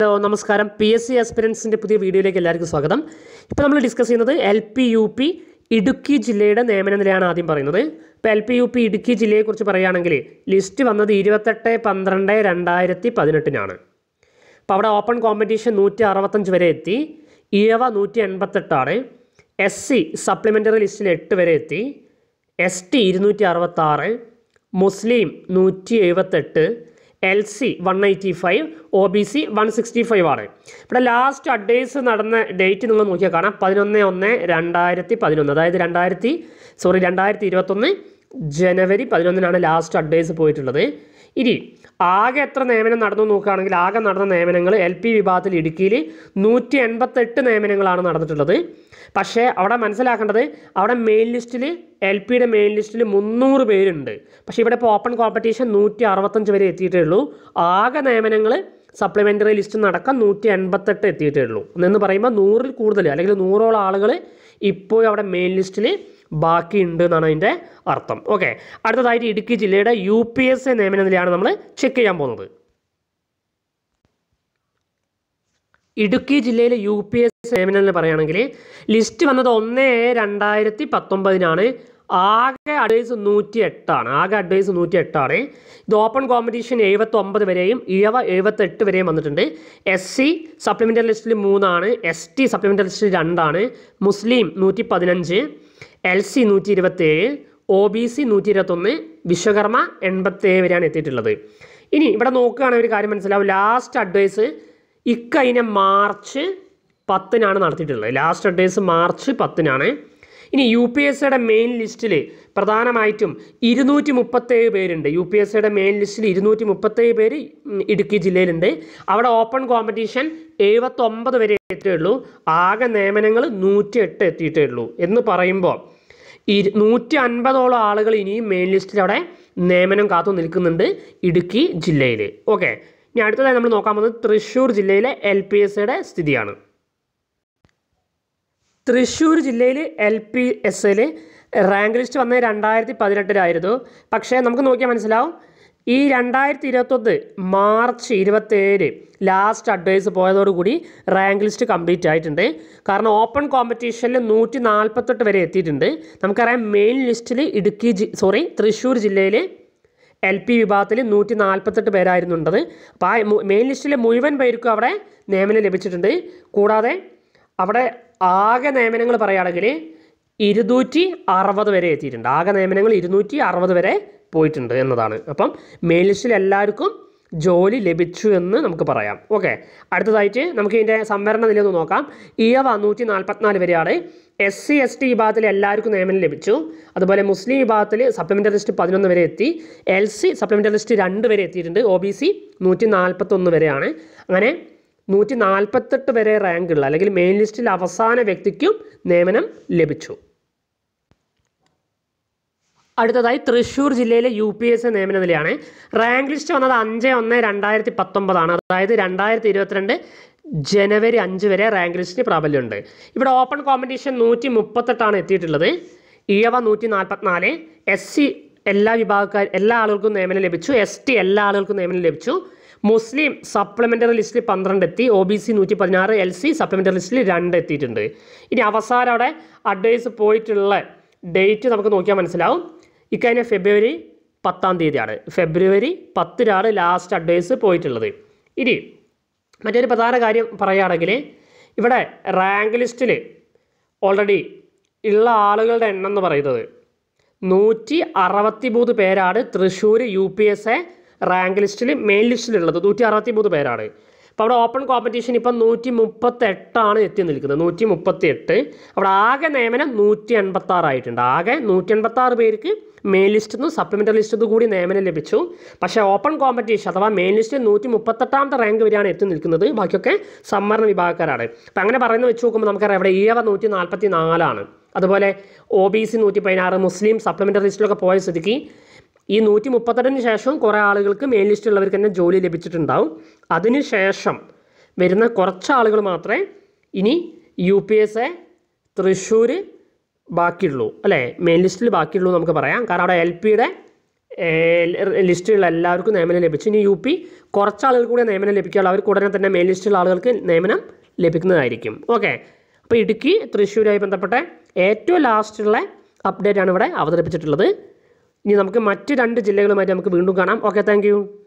hello നമസ്കാരം P S C എക്സ്പീരിയൻസിൻ്റെ പുതിയ വീഡിയോയിലേക്ക് എല്ലാവർക്കും സ്വാഗതം ഇപ്പോൾ നമ്മൾ ഡിസ്കസ് ചെയ്യുന്നത് L P U P Idukki ജില്ലയുടെ നിയമന നിലയാണ് ആദ്യം പറയുന്നത് ഇപ്പോൾ എൽ പി യു പി ഇടുക്കി ജില്ലയെക്കുറിച്ച് പറയുകയാണെങ്കിൽ ലിസ്റ്റ് വന്നത് ഇരുപത്തെട്ട് പന്ത്രണ്ട് രണ്ടായിരത്തി പതിനെട്ടിനാണ് അപ്പോൾ അവിടെ ഓപ്പൺ കോമ്പറ്റീഷൻ നൂറ്റി അറുപത്തഞ്ച് വരെ എത്തി ഇഴവ നൂറ്റി എൺപത്തെട്ടാണ് എസ് സി സപ്ലിമെൻ്ററി ലിസ്റ്റിൽ എട്ട് വരെ എത്തി എസ് ടി ഇരുന്നൂറ്റി അറുപത്താറ് മുസ്ലിം നൂറ്റി എഴുപത്തെട്ട് L C one eighty five O B C one sixty five ആണ് ഇവിടെ ലാസ്റ്റ് അഡ്വൈസ് നടന്ന ഡേറ്റ് നിങ്ങൾ നോക്കിയാൽ കാണാം പതിനൊന്ന് ഒന്ന് രണ്ടായിരത്തി പതിനൊന്ന് അതായത് രണ്ടായിരത്തി സോറി രണ്ടായിരത്തി ഇരുപത്തൊന്ന് ജനുവരി പതിനൊന്നിനാണ് ലാസ്റ്റ് അഡ്വൈസ് പോയിട്ടുള്ളത് ഇനി ആകെ എത്ര നിയമനം നടന്നു നോക്കുകയാണെങ്കിൽ ആകെ നടന്ന നിയമനങ്ങൾ എൽ പി വിഭാഗത്തിൽ ഇടുക്കിയിൽ നൂറ്റി എൺപത്തെട്ട് നിയമനങ്ങളാണ് നടന്നിട്ടുള്ളത് പക്ഷേ അവിടെ മനസ്സിലാക്കേണ്ടത് അവിടെ മെയിൻ ലിസ്റ്റിൽ എൽ പിയുടെ മെയിൻ ലിസ്റ്റിൽ മുന്നൂറ് പേരുണ്ട് പക്ഷേ ഇവിടെ ഇപ്പോൾ ഓപ്പൺ കോമ്പറ്റീഷൻ നൂറ്റി അറുപത്തഞ്ച് വരെ എത്തിയിട്ടേ ഉള്ളൂ ആകെ നിയമനങ്ങൾ സപ്ലിമെൻ്ററി ലിസ്റ്റ് നടക്കാൻ നൂറ്റി എൺപത്തെട്ട് എത്തിയിട്ടേ ഉള്ളൂ എന്ന് പറയുമ്പോൾ നൂറിൽ കൂടുതൽ അല്ലെങ്കിൽ നൂറോളം ആളുകൾ ഇപ്പോൾ അവിടെ മെയിൻ ലിസ്റ്റിൽ ബാക്കിയുണ്ട് എന്നാണ് അതിൻ്റെ അർത്ഥം ഓക്കെ അടുത്തതായിട്ട് ഇടുക്കി ജില്ലയുടെ യു പി എസ് എ നിയമന നിലയാണ് നമ്മൾ ചെക്ക് ചെയ്യാൻ പോകുന്നത് ഇടുക്കി ജില്ലയിലെ യു പി എസ് നിയമനം എന്ന് പറയുകയാണെങ്കിൽ ലിസ്റ്റ് വന്നത് ഒന്ന് രണ്ടായിരത്തി പത്തൊമ്പതിനാണ് ആകെ അഡ്വൈസ് നൂറ്റി എട്ടാണ് ആകെ അഡ്വൈസ് നൂറ്റി എട്ടാണ് ഇത് ഓപ്പൺ കോമ്പറ്റീഷൻ എഴുപത്തൊമ്പത് വരെയും ഇഴവ എഴുപത്തെട്ട് വരെയും വന്നിട്ടുണ്ട് എസ് സി സപ്ലിമെൻ്ററി ലിസ്റ്റിൽ മൂന്നാണ് എസ് ടി സപ്ലിമെൻ്ററി ലിസ്റ്റിൽ രണ്ടാണ് മുസ്ലിം നൂറ്റി പതിനഞ്ച് എൽ സി നൂറ്റി ഇരുപത്തേഴ് ഒ ബി സി നൂറ്റി ഇരുപത്തൊന്ന് വിശ്വകർമ്മ എൺപത്തേഴ് വരെയാണ് എത്തിയിട്ടുള്ളത് ഇനി ഇവിടെ നോക്കുകയാണെങ്കിൽ ഒരു കാര്യം മനസ്സിലാവും ലാസ്റ്റ് അഡ്വൈസ് ഇക്കഴിഞ്ഞ മാർച്ച് പത്തിനാണ് നടത്തിയിട്ടുള്ളത് ലാസ്റ്റ് അഡ്വൈസ് മാർച്ച് പത്തിനാണ് ഇനി യു പി എസ് സിയുടെ മെയിൻ ലിസ്റ്റിൽ പ്രധാനമായിട്ടും ഇരുന്നൂറ്റി മുപ്പത്തേഴ് പേരുണ്ട് യു പി എസ് സിയുടെ മെയിൻ ലിസ്റ്റിൽ ഇരുന്നൂറ്റി മുപ്പത്തേഴ് പേര് ഇടുക്കി ജില്ലയിലുണ്ട് അവിടെ ഓപ്പൺ കോമ്പറ്റീഷൻ എഴുപത്തൊമ്പത് വരെ എത്തിയുള്ളൂ ആകെ നിയമനങ്ങൾ നൂറ്റി എട്ട് എത്തിയിട്ടേ ഉള്ളൂ എന്ന് പറയുമ്പോൾ ഇരു നൂറ്റി അൻപതോളം ആളുകൾ ഇനിയും മെയിൻ ലിസ്റ്റിൽ അവിടെ നിയമനം കാത്തു നിൽക്കുന്നുണ്ട് ഇടുക്കി ജില്ലയിൽ ഓക്കെ ഇനി അടുത്തതായി നമ്മൾ നോക്കാൻ പോകുന്നത് തൃശ്ശൂർ ജില്ലയിലെ എൽ പി എസ് സിയുടെ സ്ഥിതിയാണ് തൃശ്ശൂർ ജില്ലയിൽ എൽ പി എസ് സിയിൽ റാങ്ക് ലിസ്റ്റ് വന്നത് രണ്ടായിരത്തി പതിനെട്ടിലായിരുന്നു പക്ഷേ നമുക്ക് നോക്കിയാൽ മനസ്സിലാവും ഈ രണ്ടായിരത്തി ഇരുപത്തൊന്ന് മാർച്ച് ഇരുപത്തേഴ് ലാസ്റ്റ് അഡ്വൈസ് പോയതോടുകൂടി റാങ്ക് ലിസ്റ്റ് കംപ്ലീറ്റ് ആയിട്ടുണ്ട് കാരണം ഓപ്പൺ കോമ്പറ്റീഷനിൽ നൂറ്റി നാൽപ്പത്തെട്ട് വരെ എത്തിയിട്ടുണ്ട് നമുക്കറിയാം മെയിൻ ലിസ്റ്റിൽ ഇടുക്കി ജി സോറി തൃശ്ശൂർ ജില്ലയിൽ എൽ പി വിഭാഗത്തിൽ നൂറ്റി നാൽപ്പത്തെട്ട് പേരായിരുന്നുണ്ടത് അപ്പോൾ ആ മെയിൻ ലിസ്റ്റിലെ മുഴുവൻ പേർക്കും അവിടെ നിയമനം ലഭിച്ചിട്ടുണ്ട് കൂടാതെ അവിടെ ആകെ നിയമനങ്ങൾ പറയുകയാണെങ്കിൽ ഇരുന്നൂറ്റി അറുപത് വരെ എത്തിയിട്ടുണ്ട് ആകെ നിയമനങ്ങൾ ഇരുന്നൂറ്റി അറുപത് വരെ പോയിട്ടുണ്ട് എന്നതാണ് അപ്പം മെയിൽസിൽ എല്ലാവർക്കും ജോലി ലഭിച്ചു എന്ന് നമുക്ക് പറയാം ഓക്കെ അടുത്തതായിട്ട് നമുക്ക് ഇതിൻ്റെ സംവരണ നില ഒന്ന് നോക്കാം ഇയവ നൂറ്റി നാൽപ്പത്തിനാല് വരെയാണ് എസ് സി എസ് ടി വിഭാഗത്തിൽ എല്ലാവർക്കും നിയമനം ലഭിച്ചു അതുപോലെ മുസ്ലിം വിഭാഗത്തിൽ സപ്ലിമെൻ്ററി ലിസ്റ്റ് പതിനൊന്ന് വരെ എത്തി എൽ സി സപ്ലിമെൻ്ററി ലിസ്റ്റ് രണ്ട് വരെ എത്തിയിട്ടുണ്ട് ഒ ബി സി നൂറ്റി നാൽപ്പത്തൊന്ന് വരെയാണ് അങ്ങനെ നൂറ്റി നാൽപ്പത്തെട്ട് വരെ റാങ്ക് ഉള്ള അല്ലെങ്കിൽ മെയിൻ ലിസ്റ്റിൽ അവസാന വ്യക്തിക്കും നിയമനം ലഭിച്ചു അടുത്തതായി തൃശ്ശൂർ ജില്ലയിലെ യു പി എസ് നിയമന നിലയാണ് റാങ്ക് ലിസ്റ്റ് വന്നത് അഞ്ച് ഒന്ന് രണ്ടായിരത്തി പത്തൊമ്പതാണ് അതായത് രണ്ടായിരത്തി ഇരുപത്തിരണ്ട് ജനുവരി അഞ്ച് വരെ റാങ്ക് ലിസ്റ്റിന് പ്രാബല്യമുണ്ട് ഇവിടെ ഓപ്പൺ കോമ്പറ്റീഷൻ നൂറ്റി മുപ്പത്തെട്ടാണ് എത്തിയിട്ടുള്ളത് ഇയവ നൂറ്റി നാൽപ്പത്തിനാല് എസ് സി എല്ലാ വിഭാഗക്കാർ എല്ലാ ആളുകൾക്കും നിയമനം ലഭിച്ചു എസ് ടി എല്ലാ ആളുകൾക്കും നിയമനം ലഭിച്ചു മുസ്ലിം സപ്ലിമെൻ്ററി ലിസ്റ്റിൽ പന്ത്രണ്ട് എത്തി ഒ ബി സി നൂറ്റി പതിനാറ് എൽ സി സപ്ലിമെൻ്ററി ലിസ്റ്റിൽ രണ്ട് എത്തിയിട്ടുണ്ട് ഇനി അവസാനം അവിടെ അഡ്വൈസ് പോയിട്ടുള്ള ഡേറ്റ് നമുക്ക് നോക്കിയാൽ മനസ്സിലാവും ഇക്കഴിഞ്ഞ ഫെബ്രുവരി പത്താം തീയതിയാണ് ഫെബ്രുവരി പത്തിനാണ് ലാസ്റ്റ് അഡ്വൈസ് പോയിട്ടുള്ളത് ഇനി മറ്റൊരു പ്രധാന കാര്യം പറയുകയാണെങ്കിൽ ഇവിടെ റാങ്ക് ലിസ്റ്റിൽ ഓൾറെഡി ഉള്ള ആളുകളുടെ എണ്ണം എന്ന് പറയുന്നത് നൂറ്റി അറുപത്തി മൂന്ന് പേരാണ് Thrissur U P S A rank ലിസ്റ്റിൽ മെയിൻ ലിസ്റ്റിലുള്ളത് നൂറ്റി അറുപത്തി മൂന്ന് പേരാണ് അപ്പോൾ അവിടെ ഓപ്പൺ കോമ്പറ്റീഷൻ ഇപ്പം നൂറ്റി മുപ്പത്തെട്ടാണ് എത്തി നിൽക്കുന്നത് നൂറ്റി മുപ്പത്തി എട്ട് അവിടെ ആകെ നിയമനം നൂറ്റി എൺപത്താറായിട്ടുണ്ട് ആകെ നൂറ്റി എൺപത്താറ് പേർക്ക് മെയിൻ ലിസ്റ്റിൽ നിന്നും സപ്ലിമെൻ്ററി ലിസ്റ്റിൽ നിന്നും കൂടി നിയമനം ലഭിച്ചു പക്ഷേ ഓപ്പൺ കോമ്പറ്റീഷൻ അഥവാ മെയിൻ ലിസ്റ്റിൽ നൂറ്റി മുപ്പത്തെട്ടാമത്തെ റാങ്ക് വരെയാണ് എത്തി നിൽക്കുന്നത് ബാക്കിയൊക്കെ സംവരണ വിഭാഗക്കാരാണ് അപ്പം അങ്ങനെ പറയുന്ന വെച്ച് നോക്കുമ്പോൾ നമുക്കറിയാം ഇവിടെ ഈഴവ നൂറ്റി നാൽപ്പത്തി നാലാണ് അതുപോലെ ഒ ബി സി നൂറ്റി പതിനാറ് മുസ്ലിം സപ്ലിമെൻ്ററി ലിസ്റ്റിലൊക്കെ പോയ സ്ഥിതിക്ക് ഈ നൂറ്റി മുപ്പത്തെട്ടിന് ശേഷം കുറേ ആളുകൾക്ക് മെയിൻ ലിസ്റ്റിലുള്ളവർക്ക് തന്നെ ജോലി ലഭിച്ചിട്ടുണ്ടാവും അതിനുശേഷം വരുന്ന കുറച്ച് ആളുകൾ മാത്രമേ ഇനി U P S A Thrissur ബാക്കിയുള്ളൂ അല്ലേ മെയിൻ ലിസ്റ്റിൽ ബാക്കിയുള്ളൂ നമുക്ക് പറയാം കാരണം അവിടെ എൽ പിയുടെ ലിസ്റ്റിലുള്ള എല്ലാവർക്കും നിയമനം ലഭിച്ചു ഇനി യു പി കുറച്ച് ആളുകൾ കൂടെ നിയമനം ലഭിക്കുകയുള്ളൂ അവർക്ക് ഉടനെ തന്നെ മെയിൻ ലിസ്റ്റിലുള്ള ആളുകൾക്ക് നിയമനം ലഭിക്കുന്നതായിരിക്കും ഓക്കെ അപ്പോൾ ഇടുക്കി തൃശ്ശൂരുമായി ബന്ധപ്പെട്ട ഏറ്റവും ലാസ്റ്റുള്ള അപ്ഡേറ്റ് ആണ് ഇവിടെ അവതരിപ്പിച്ചിട്ടുള്ളത് ഇനി നമുക്ക് മറ്റ് രണ്ട് ജില്ലകളുമായിട്ട് നമുക്ക് വീണ്ടും കാണാം ഓക്കെ താങ്ക്